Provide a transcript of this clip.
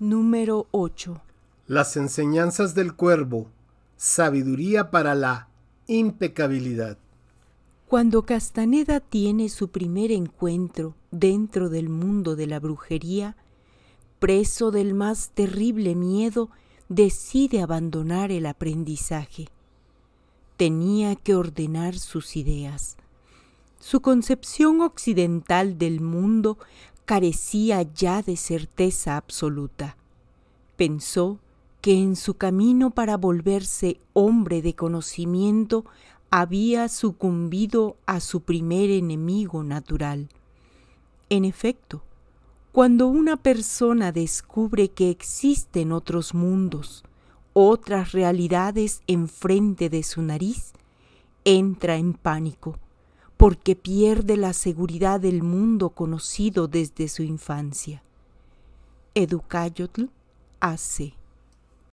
Número 8. Las enseñanzas del cuervo. Sabiduría para la impecabilidad. Cuando Castaneda tiene su primer encuentro dentro del mundo de la brujería, preso del más terrible miedo, decide abandonar el aprendizaje. Tenía que ordenar sus ideas, su concepción occidental del mundo carecía ya de certeza absoluta. Pensó que en su camino para volverse hombre de conocimiento había sucumbido a su primer enemigo natural. En efecto, cuando una persona descubre que existen otros mundos, otras realidades enfrente de su nariz, entra en pánico porque pierde la seguridad del mundo conocido desde su infancia. Educayotl hace.